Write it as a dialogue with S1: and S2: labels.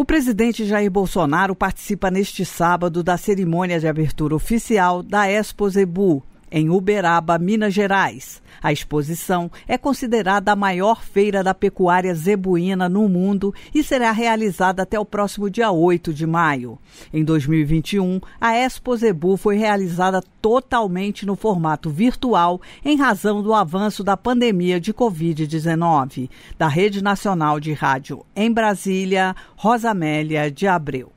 S1: O presidente Jair Bolsonaro participa neste sábado da cerimônia de abertura oficial da Expo Zebu, em Uberaba, Minas Gerais. A exposição é considerada a maior feira da pecuária zebuína no mundo e será realizada até o próximo dia 8 de maio. Em 2021, a Expo Zebu foi realizada totalmente no formato virtual em razão do avanço da pandemia de Covid-19. Da Rede Nacional de Rádio em Brasília,
S2: Rosa de Abreu.